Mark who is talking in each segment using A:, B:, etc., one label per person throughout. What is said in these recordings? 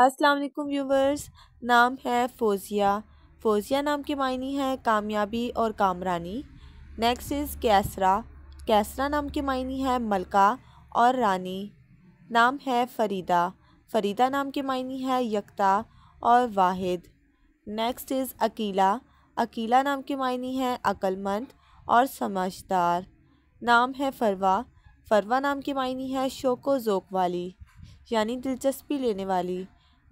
A: अस्सलाम वालेकुम व्यूवर्स नाम है फ़ोज़िया फ़ोज़िया नाम के मायने है कामयाबी और कामरानी नेक्स्ट इज़ कैसरा कैसरा नाम के मायने है मलका और रानी नाम है फरीदा फरीदा नाम के मायने है यकता और वाहिद नेक्स्ट इज़ अकीला अकीला नाम के मायने है अक्लमंद और समझदार नाम है फरवा फरवा नाम के मायने है शोको ज़ोक वाली यानी दिलचस्पी लेने वाली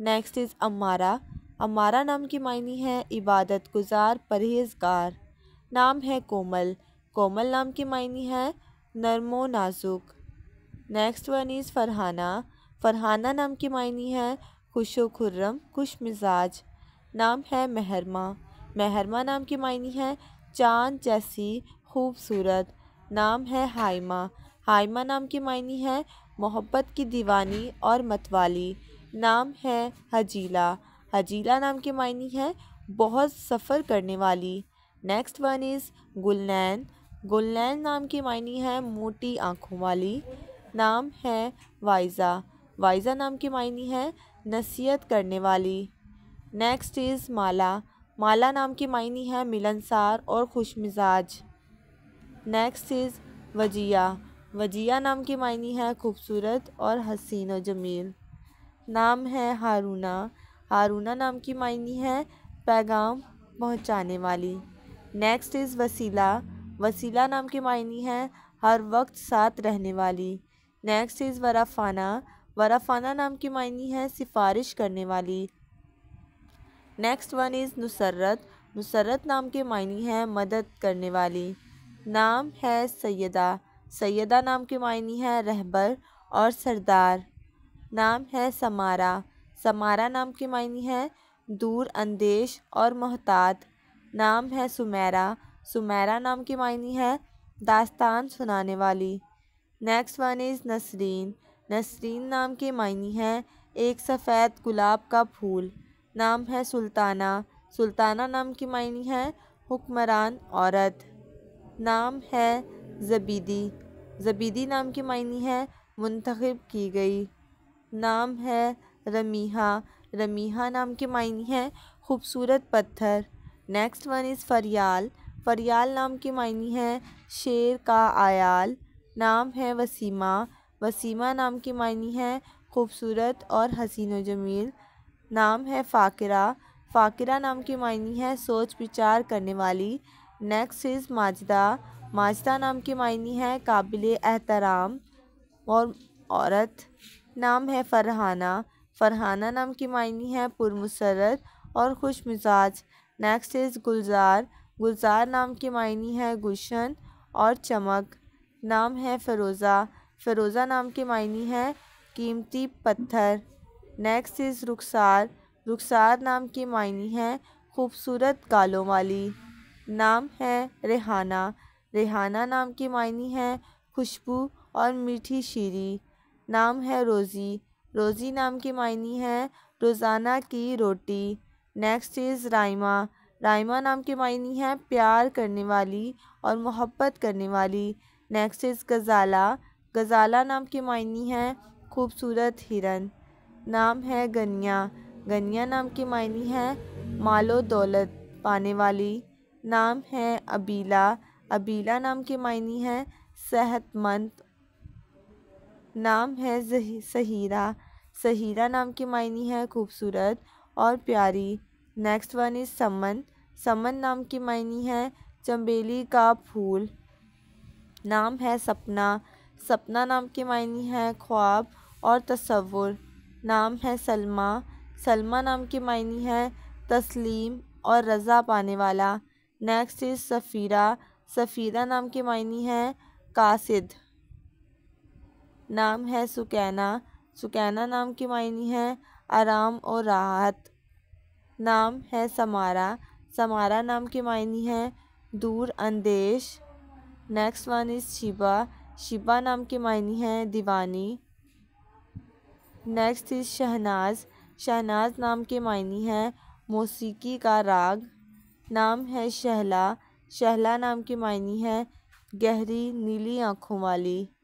A: नेक्स्ट इज़ अमारा अमारा नाम की मायनी है इबादत गुजार परहेजगार नाम है कोमल कोमल नाम की मायनी है नरमो नाजुक next one is Farhana Farhana नाम की मायनी है खुशो खुर्रम खुश मिजाज नाम है महरमा महरमा नाम की मायनी है चांद जैसी खूबसूरत नाम है हाइमा हाइमा नाम की मायनी है मोहब्बत की दीवानी और मतवाली नाम है हजीला हजीला नाम के मायने है बहुत सफ़र करने वाली next one is Gulnain Gulnain नाम के मायने है मोटी आँखों वाली नाम है वाइज़ा वाइज़ा नाम के मायने है नसीहत करने वाली नेक्स्ट इज़ माला माला नाम के मायने है मिलनसार और खुश मिजाज नेक्स्ट इज़ वजिया वजिया नाम के मायने है खूबसूरत और हसीन व जमील नाम है हारूना हारूना नाम की मायनी है पैगाम पहुंचाने वाली नेक्स्ट इज़ वसीला वसीला नाम की मायनी है हर वक्त साथ रहने वाली नेक्स्ट इज़ वराफाना वराफाना नाम की मायनी है सिफारिश करने वाली next one is Nusrat Nusrat नाम के मायनी है मदद करने वाली नाम है सैदा सैदा नाम के मायनी है रहबर और सरदार नाम है समारा समारा नाम के मायने हैं दूर अंदेश और मोहतात नाम है सुमेरा सुमेरा नाम के मायने है दास्तान सुनाने वाली next one is Nasreen Nasreen नाम के मायने हैं एक सफ़ेद गुलाब का फूल नाम है सुल्ताना सुल्ताना नाम की मायने है हुक्मरान औरत नाम है जबीदी जबीदी नाम की मायने है मुंतखब की गई नाम है रमीहा रमीहा नाम के मायने हैं खूबसूरत पत्थर next one is Faryal Faryal नाम के मायने हैं शेर का आयाल नाम है वसीमा वसीमा नाम के मायने हैं खूबसूरत और हसीन जमील नाम है फ़ाकरा फ़ाकरा नाम के मायने हैं सोच विचार करने वाली नेक्स्ट इज़ माजदा माजदा नाम के मायने हैं काबिल एहतराम और औरत नाम है फ़रहाना फ़रहाना नाम की मायनी है पुरमसरत और खुश मिजाज नेक्स्ट इज़ गुलजार गुलजार नाम की मायनी है गुशन और चमक नाम है फरोजा फरोजा नाम की मायनी है कीमती पत्थर नेक्स्ट इज़ रुखसार रुखसार नाम की मायनी है खूबसूरत गालों वाली नाम है रेहाना रेहाना नाम की मायनी है खुशबू और मीठी शीरी नाम है रोज़ी रोज़ी नाम की मायनी है रोज़ाना की रोटी नेक्स्ट इज़ रायमा रायमा नाम की मायनी है प्यार करने वाली और मोहब्बत करने वाली नेक्स्ट इज़ गज़ाला गज़ाला नाम की मायनी है खूबसूरत हिरन नाम है गनिया गनिया नाम की मायनी है मालो दौलत पाने वाली नाम है अबीला अबीला नाम की मायनी है सेहतमंद नाम है सहीरा सहीरा नाम की मायनी है खूबसूरत और प्यारी next one is Saman Saman नाम की मायनी है चम्बेली का फूल नाम है सपना सपना नाम की मायनी है ख्वाब और तस्वुर नाम है सलमा सलमा नाम की मायनी है तस्लीम और रज़ा पाने वाला नेक्स्ट इज़ सफ़ीरा सफ़ीरा नाम की मायनी है कासिद नाम है सुकैना सुकैना नाम की मायने है आराम और राहत नाम है समारा समारा नाम की मायने है दूर अंदेश next one is Shiba Shiba नाम की मायने है दीवानी नेक्स्ट इज़ शहनाज शहनाज नाम के मायने है मौसीकी का राग नाम है शहला शहला नाम के मायने है गहरी नीली आँखों वाली